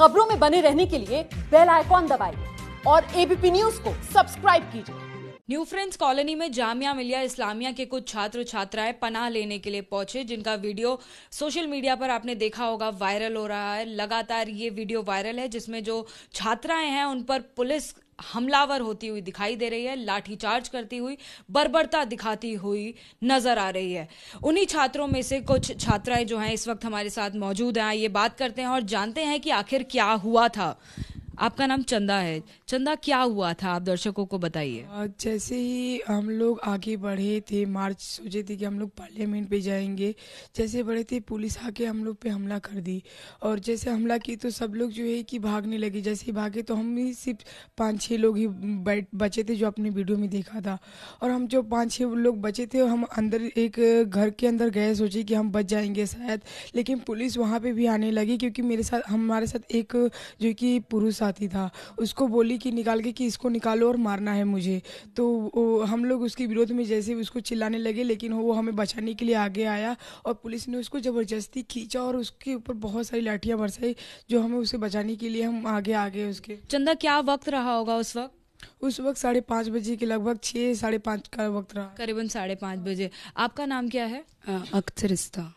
खबरों में बने रहने के लिए बेल आइकॉन दबाइए और एबीपी न्यूज को सब्सक्राइब कीजिए न्यू फ्रेंड्स कॉलोनी में जामिया मिलिया इस्लामिया के कुछ छात्र छात्राएं पनाह लेने के लिए पहुंचे जिनका वीडियो सोशल मीडिया पर आपने देखा होगा वायरल हो रहा है लगातार ये वीडियो वायरल है जिसमें जो छात्राएं हैं उन पर पुलिस हमलावर होती हुई दिखाई दे रही है लाठीचार्ज करती हुई बर्बरता दिखाती हुई नजर आ रही है उन्हीं छात्रों में से कुछ छात्राएं जो हैं इस वक्त हमारे साथ मौजूद हैं ये बात करते हैं और जानते हैं कि आखिर क्या हुआ था आपका नाम चंदा है चंदा क्या हुआ था आप दर्शकों को बताइए जैसे ही हम लोग आगे बढ़े थे मार्च सोचे थे कि हम लोग पार्लियामेंट पे जाएंगे जैसे बढ़े थे पुलिस आके हम लोग पे हमला कर दी और जैसे हमला की तो सब लोग जो है कि भागने लगे जैसे ही भागे तो हम ही सिर्फ पाँच छः लोग ही बैठ बचे थे जो अपने वीडियो में देखा था और हम जो पाँच छः लोग बचे थे हम अंदर एक घर के अंदर गए सोचे कि हम बच जाएंगे शायद लेकिन पुलिस वहाँ पर भी आने लगी क्योंकि मेरे साथ हमारे साथ एक जो कि पुरुष साथी था उसको बोली कि निकाल के कि इसको निकालो और मारना है मुझे तो हम लोग उसके विरोध में जैसे उसको चिल्लाने लगे लेकिन वो हमें बचाने के लिए आगे आया और पुलिस ने उसको ज़बरदस्ती खींचा और उसके ऊपर बहुत सारी लाठियाँ बरसाई जो हमें उसे बचाने के लिए हम आगे आ गए उसके चंदा क्या वक्त रहा होगा उस वक्त उस वक्त साढ़े पाँच बजे के लगभग छः साढ़े पाँच का वक्त रहा करीबन साढ़े पाँच बजे आपका नाम क्या है अख्तरिस्ता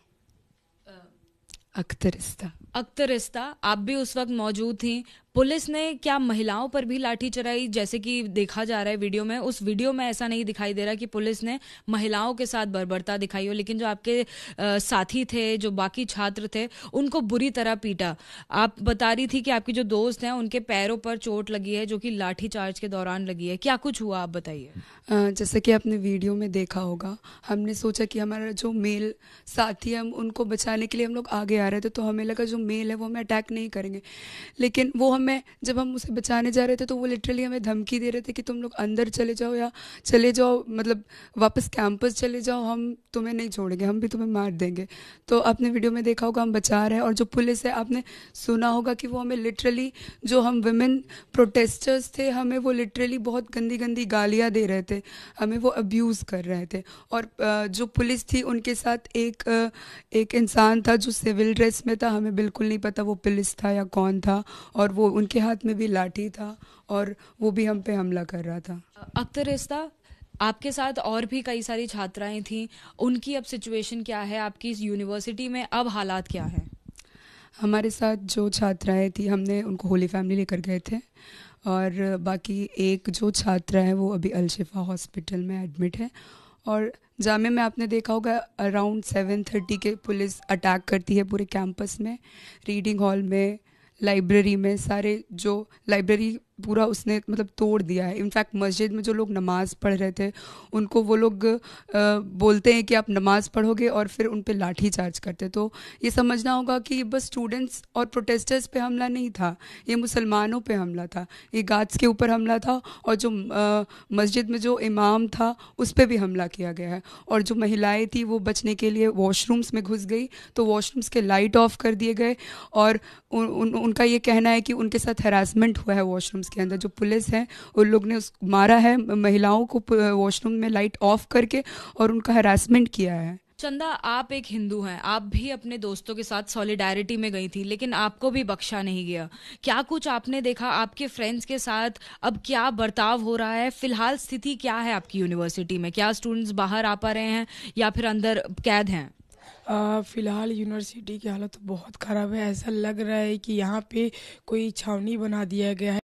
अख्तरिस्ता अख्तरिस्ता आप भी उस वक्त मौजूद थी पुलिस ने क्या महिलाओं पर भी लाठी चलाई जैसे कि देखा जा रहा है वीडियो में उस वीडियो में ऐसा नहीं दिखाई दे रहा कि पुलिस ने महिलाओं के साथ बर्बरता दिखाई हो लेकिन जो आपके आ, साथी थे जो बाकी छात्र थे उनको बुरी तरह पीटा आप बता रही थी कि आपकी जो दोस्त हैं उनके पैरों पर चोट लगी है जो कि लाठी चार्ज के दौरान लगी है क्या कुछ हुआ आप बताइए जैसे कि आपने वीडियो में देखा होगा हमने सोचा कि हमारा जो मेल साथी है उनको बचाने के लिए हम लोग आगे आ रहे थे तो हमें लगा जो मेल है वो हमें अटैक नहीं करेंगे लेकिन वो हम हमें जब हम उसे बचाने जा रहे थे तो वो लिटरली हमें धमकी दे रहे थे कि तुम लोग अंदर चले जाओ या चले जाओ मतलब वापस कैंपस चले जाओ हम तुम्हें नहीं छोड़ेंगे हम भी तुम्हें मार देंगे तो आपने वीडियो में देखा होगा हम बचा रहे हैं और जो पुलिस है आपने सुना होगा कि वो हमें लिटरली जो हम वेमेन प्रोटेस्टर्स थे हमें वो लिटरली बहुत गंदी गंदी गालियाँ दे रहे थे हमें वो अब्यूज़ कर रहे थे और जो पुलिस थी उनके साथ एक एक इंसान था जो सिविल ड्रेस में था हमें बिल्कुल नहीं पता वो पुलिस था या कौन था और वो उनके हाथ में भी लाठी था और वो भी हम पे हमला कर रहा था अख्तर रिश्ता आपके साथ और भी कई सारी छात्राएं थीं उनकी अब सिचुएशन क्या है आपकी इस यूनिवर्सिटी में अब हालात क्या है हमारे साथ जो छात्राएं थी हमने उनको होली फैमिली लेकर गए थे और बाकी एक जो छात्रा है वो अभी अलशिफा हॉस्पिटल में एडमिट है और जामे में आपने देखा होगा अराउंड सेवन थर्टी के पुलिस अटैक करती है पूरे कैंपस में रीडिंग हॉल में लाइब्रेरी में सारे जो लाइब्रेरी पूरा उसने मतलब तोड़ दिया है इनफैक्ट मस्जिद में जो लोग नमाज़ पढ़ रहे थे उनको वो लोग बोलते हैं कि आप नमाज़ पढ़ोगे और फिर उन पर लाठी चार्ज करते तो ये समझना होगा कि ये बस स्टूडेंट्स और प्रोटेस्टर्स पे हमला नहीं था ये मुसलमानों पे हमला था ये गार्ड्स के ऊपर हमला था और जो मस्जिद में जो इमाम था उस पर भी हमला किया गया है और जो महिलाएँ थी वो बचने के लिए वॉशरूम्स में घुस गई तो वॉशरूम्स के लाइट ऑफ कर दिए गए और उनका ये कहना है कि उनके साथ हरासमेंट हुआ है वॉशरूम वॉशरूम्स के अंदर जो पुलिस है उन लोग ने उस मारा है महिलाओं को वॉशरूम में लाइट ऑफ करके और उनका हरासमेंट किया है चंदा आप एक हिंदू हैं आप भी अपने दोस्तों के साथ सॉलिडारिटी में गई थी लेकिन आपको भी बख्शा नहीं गया क्या कुछ आपने देखा आपके फ्रेंड्स के साथ अब क्या बर्ताव हो रहा है फिलहाल स्थिति क्या है आपकी यूनिवर्सिटी में क्या स्टूडेंट्स बाहर आ पा रहे हैं या फिर अंदर कैद हैं फ़िलहाल यूनिवर्सिटी की हालत तो बहुत ख़राब है ऐसा लग रहा है कि यहाँ पे कोई छावनी बना दिया गया है